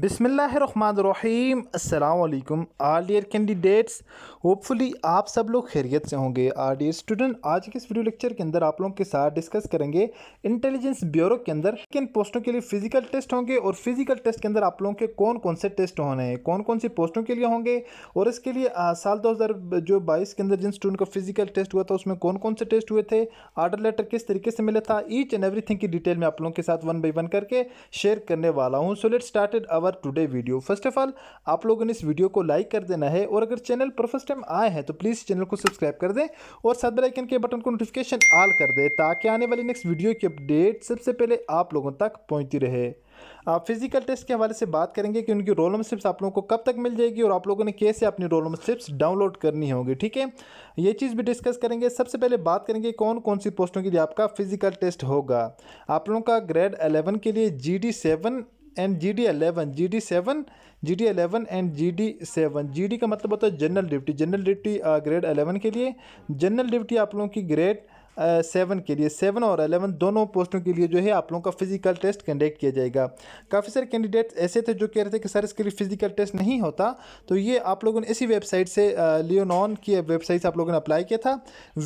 बिसमीम अल्लाम R D candidates hopefully आप सब लोग खैरियत से होंगे आर डी स्टूडेंट आज के इस वीडियो लेक्चर के अंदर आप लोगों के साथ डिस्कस करेंगे इंटेलिजेंस ब्यूरो के अंदर किन पोस्टों के लिए फिजिकल टेस्ट होंगे और फिजिकल टेस्ट के अंदर आप लोगों के कौन कौन से टेस्ट होने हैं कौन कौन सी पोस्टों के लिए होंगे और इसके लिए आ, साल दो हज़ार जो बाईस के अंदर जिन स्टूडेंट का फिजिकल टेस्ट हुआ था उसमें कौन कौन से टेस्ट हुए थे आर्डर लेटर किस तरीके से मिला था ईच एंड थिंग की डिटेल में आप लोगों के साथ वन बाई वन करके शेयर करने वाला हूँ so let started our our today video first of all आप लोगों ने इस वीडियो को लाइक कर देना है और अगर चैनल पर फर्स्ट टाइम आए हैं तो प्लीज़ चैनल को सब्सक्राइब कर दें और साथ बेलाइकन के बटन को नोटिफिकेशन ऑल कर दें ताकि आने वाली नेक्स्ट वीडियो की अपडेट सबसे पहले आप लोगों तक पहुँचती रहे आप फिजिकल टेस्ट के हवाले से बात करेंगे कि उनकी रोल नंबर स्लिप्स आप लोगों को कब तक मिल जाएगी और आप लोगों ने कैसे अपनी रोल नंबर स्लिप्स डाउनलोड करनी होगी ठीक है ये चीज़ भी डिस्कस करेंगे सबसे पहले बात करेंगे कौन कौन सी पोस्टों के लिए आपका फिजिकल टेस्ट होगा आप लोगों का ग्रेड 11 के लिए G D seven and G D eleven G D seven G D eleven and G D seven G D का मतलब होता है general duty general duty grade eleven के लिए जनरल ड्यूटी आप लोगों की ग्रेड सेवन uh, के लिए सेवन और अलेवन दोनों पोस्टों के लिए जो है आप लोगों का फिजिकल टेस्ट कंडक्ट किया जाएगा काफ़ी सारे कैंडिडेट्स ऐसे थे जो कह रहे थे कि सर इसके लिए फिजिकल टेस्ट नहीं होता तो ये आप लोगों ने इसी वेबसाइट से लियोनॉन uh, की वेबसाइट से आप लोगों ने अप्लाई किया था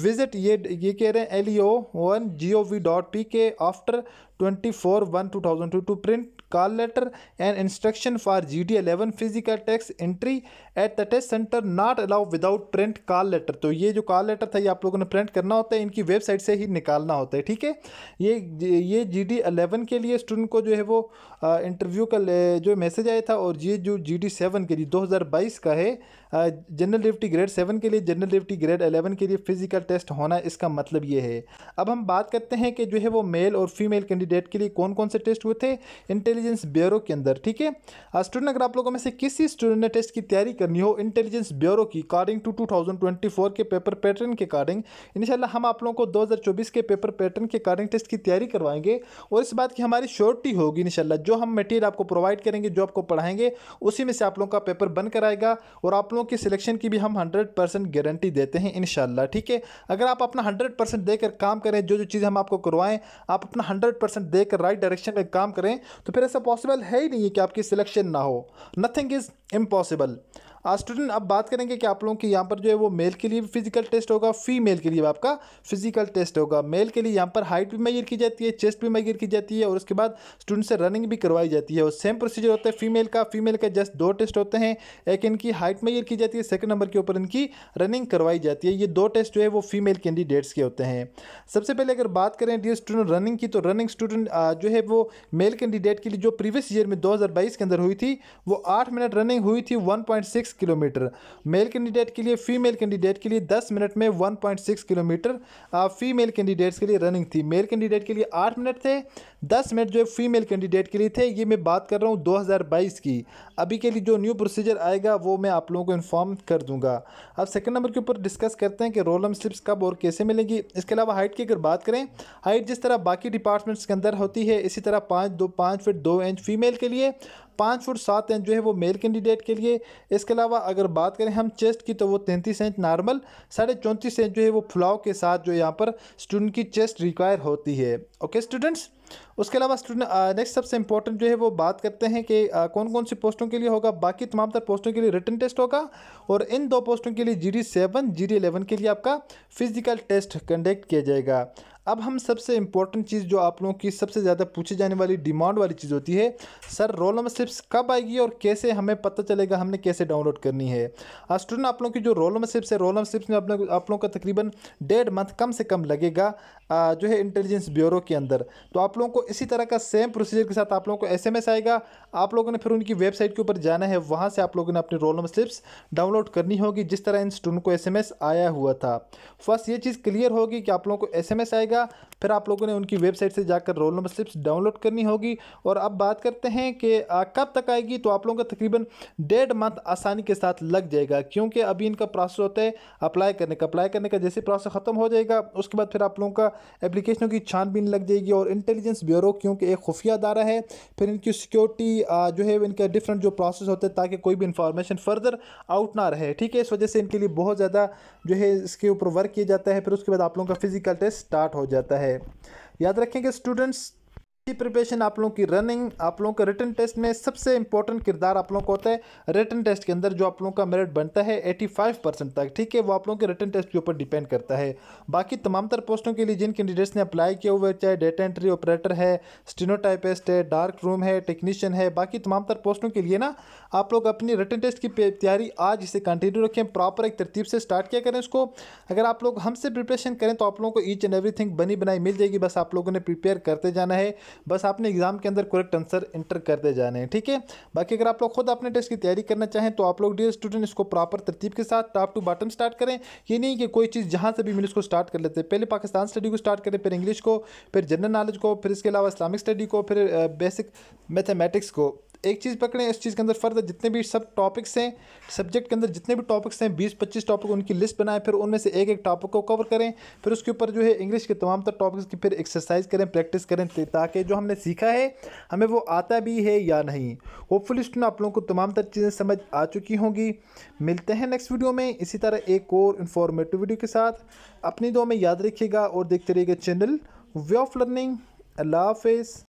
विजिट ये ये कह रहे हैं L E O one G O V dot P K after twenty four one two thousand two two print call letter and instruction for GD11 physical text entry at the test center not allow without print call letter तो ये जो call letter था ये आप लोगों ने print करना होता है इनकी वेबसाइट से ही निकालना होता है ठीक है ये ये जी डी एलेवन के लिए स्टूडेंट को जो है वो इंटरव्यू का जो मैसेज आया था और ये जो जी डी सेवन के लिए दो हज़ार बाईस का है जनरल डिप्टी ग्रेड सेवन के लिए जनरल डिप्टी ग्रेड अलेवन के लिए फिजिकल टेस्ट होना इसका मतलब ये है अब हम बात करते हैं कि जो है वो मेल और फीमेल कैंडिडेट के लिए कौन कौन से टेस्ट हुए थे इंटेलिजेंस इंटेलिजेंस ब्यूरो के अंदर ठीक है स्टूडेंट अगर आप लोगों में से किसी स्टूडेंट ने टेस्ट की तैयारी करनी हो इंटेलिजेंस ब्यूरो की अकॉर्डिंग टू 2024 के पेपर पैटर्न के अकॉर्डिंग इनशाला हम आप लोगों को 2024 के पेपर पैटर्न के अकॉर्डिंग टेस्ट की तैयारी करवाएंगे और इस बात की हमारी श्योरिटी होगी इनशाला जो हम मेटीरियल आपको प्रोवाइड करेंगे जो आपको पढ़ाएंगे उसी में से आप लोगों का पेपर बन कराएगा और आप लोगों की सिलेक्शन की भी हम हंड्रेड गारंटी देते हैं इनशाला ठीक है अगर आप अपना हंड्रेड देकर काम करें जो जो चीज़ हम आपको करवाएं आप अपना हंड्रेड देकर राइट डायरेक्शन में काम करें तो फिर ऐसा पॉसिबल है ही नहीं है कि आपकी सिलेक्शन ना हो नथिंग इज़ इम्पॉसिबल स्टूडेंट अब बात करेंगे कि आप लोगों की यहाँ पर जो है वो मेल के लिए फिजिकल टेस्ट होगा फीमेल के लिए आपका फिजिकल टेस्ट होगा मेल के लिए यहाँ पर हाइट भी मेजर की जाती है चेस्ट भी मेजर की जाती है और उसके बाद स्टूडेंट से रनिंग भी करवाई जाती है और सेम प्रोसीजर होता है फीमेल का फीमेल का जस्ट दो टेस्ट होते हैं एक इनकी हाइट मेजर की जाती है सेकेंड नंबर के ऊपर इनकी रनिंग करवाई जाती है ये दो टेस्ट जो है वो फीमेल कैंडिडेट्स के होते हैं सबसे पहले अगर बात करें डी स्टूडेंट रनिंग की तो रनिंग स्टूडेंट जो है वो मेल कैंडिडेट के लिए जो प्रीवियस ईयर में दो के अंदर हुई थी वो आठ मिनट रनिंग हुई थी one six kilometre male candidate के लिए फीमेल कैंडिडेट के लिए दस मिनट में one point six kilometre female candidates के लिए रनिंग थी मेल कैंडिडेट के लिए आठ मिनट थे दस मिनट जो फीमेल कैंडिडेट के लिए थे ये मैं बात कर रहा हूँ 2022 की अभी के लिए जो न्यू प्रोसीजर आएगा वो मैं आप लोगों को इन्फॉर्म कर दूंगा अब सेकंड नंबर के ऊपर डिस्कस करते हैं कि रोलम स्लिप्स कब और कैसे मिलेंगी इसके अलावा हाइट की अगर बात करें हाइट जिस तरह बाकी डिपार्टमेंट्स के अंदर होती है इसी तरह पाँच दो पाँच फिट दो इंच फीमेल के लिए पाँच फुट सात इंच जो है वो मेल कैंडिडेट के लिए इसके अलावा अगर बात करें हम चेस्ट की तो वो तैंतीस इंच नॉर्मल साढ़े चौंतीस इंच जो है वो फुलाव के साथ जो यहाँ पर स्टूडेंट की चेस्ट रिक्वायर होती है ओके स्टूडेंट्स उसके अलावा स्टूडेंट नेक्स्ट सबसे इंपॉर्टेंट जो है वो बात करते हैं कि आ, कौन कौन सी पोस्टों के लिए होगा बाकी तमाम तर पोस्टों के लिए रिटर्न टेस्ट होगा और इन दो पोस्टों के लिए जी डी सेवन के लिए आपका फिजिकल टेस्ट कंडक्ट किया जाएगा अब हम सबसे इम्पोर्टेंट चीज़ जो आप लोगों की सबसे ज़्यादा पूछी जाने वाली डिमांड वाली चीज़ होती है सर रोल नंबर स्लिप्स कब आएगी और कैसे हमें पता चलेगा हमने कैसे डाउनलोड करनी है स्टूडेंट आप लोगों की जो रोल नंबर स्लिप्स है रोल नंबर स्लिप्स में आप आप लोगों का तकरीबन डेढ़ मंथ कम से कम लगेगा जो है इंटेलिजेंस ब्यूरो के अंदर तो आप लोगों को इसी तरह का सेम प्रोसीजर के साथ आप लोगों को एस आएगा आप लोगों ने फिर उनकी वेबसाइट के ऊपर जाना है वहाँ से आप लोगों ने अपनी रोल नंबर स्लिप्स डाउनलोड करनी होगी जिस तरह इन स्टूडेंट को एस आया हुआ था फर्स्ट ये चीज़ क्लियर होगी कि आप लोगों को एस आएगा जाएगा फिर आप लोगों ने उनकी वेबसाइट से जाकर रोल नंबर स्लिप्स डाउनलोड करनी होगी और अब बात करते हैं कि कब तक आएगी तो आप लोगों का तकरीबन डेढ़ मंथ आसानी के साथ लग जाएगा क्योंकि अभी इनका प्रोसेस होता है अप्लाई करने का अप्लाई करने का जैसे प्रोसेस ख़त्म हो जाएगा उसके बाद फिर आप लोगों का एप्लीकेशनों की छानबीन लग जाएगी और इंटेलिजेंस ब्यूरो क्योंकि एक खुफिया अदारा है फिर इनकी सिक्योरिटी जो है इनका डिफरेंट जो प्रोसेस होता है ताकि कोई भी इंफॉर्मेशन फर्दर आउट ना रहे ठीक है इस वजह से इनके लिए बहुत ज़्यादा जो है इसके ऊपर वर्क किया जाता है फिर उसके बाद आप लोगों का फिजिकल टेस्ट स्टार्ट हो जाता है याद रखें कि स्टूडेंट्स की प्रिपरेशन आप लोगों की रनिंग आप लोगों का रिटर्न टेस्ट में सबसे इंपॉर्टेंट किरदार आप लोगों को होता है रिटर्न टेस्ट के अंदर जो आप लोगों का मेरिट बनता है 85 परसेंट तक ठीक है वो आप लोगों के रिटर्न टेस्ट के ऊपर डिपेंड करता है बाकी तमाम तर पोस्टों के लिए जिन कैंडिडेट्स ने अप्लाई किया हुआ है चाहे डेटा एंट्री ऑपरेटर है स्टिनोटाइपिस्ट है डार्क रूम है टेक्नीशियन है बाकी तमाम तर पोस्टों के लिए ना आप लोग अपनी रिटर्न टेस्ट की तैयारी आज इसे कंटिन्यू रखें प्रॉपर एक तरतीब से स्टार्ट किया करें उसको अगर आप लोग हमसे प्रिपरेशन करें तो आप लोगों को ईच एंड एवरी बनी बनाई मिल जाएगी बस आप लोगों ने प्रिपेयर करते जाना है बस आपने एग्ज़ाम के अंदर करेक्ट आंसर इंटर करते जाने हैं ठीक है बाकी अगर आप लोग खुद अपने टेस्ट की तैयारी करना चाहें तो आप लोग डी स्टूडेंट इसको प्रॉपर तरतीब के साथ टॉप टू बॉटम स्टार्ट करें ये नहीं कि कोई चीज़ जहाँ से भी मिले उसको स्टार्ट कर लेते पहले पाकिस्तान स्टडी को स्टार्ट करें फिर इंग्लिश को फिर जनरल नॉलेज को फिर इसके अलावा इस्लामिक स्टडी को फिर बेसिक मैथमेटिक्स को एक चीज़ पकड़ें इस चीज़ के अंदर फर्दर जितने भी सब टॉपिक्स हैं सब्जेक्ट के अंदर जितने भी टॉपिक्स हैं बीस पच्चीस टॉपिक उनकी लिस्ट बनाएं फिर उनमें से एक एक टॉपिक को कवर करें फिर उसके ऊपर जो है इंग्लिश के तमाम तर टॉपिक्स की फिर एक्सरसाइज करें प्रैक्टिस करें ताकि जो हमने सीखा है हमें वो आता भी है या नहीं होपफुल स्टूडेंट आप लोगों को तमाम तर चीज़ें समझ आ चुकी होंगी मिलते हैं नेक्स्ट वीडियो में इसी तरह एक और इन्फॉर्मेटिव वीडियो के साथ अपनी दो में याद रखिएगा और देखते रहिएगा चैनल वे ऑफ लर्निंग अल्लाह हाफिज़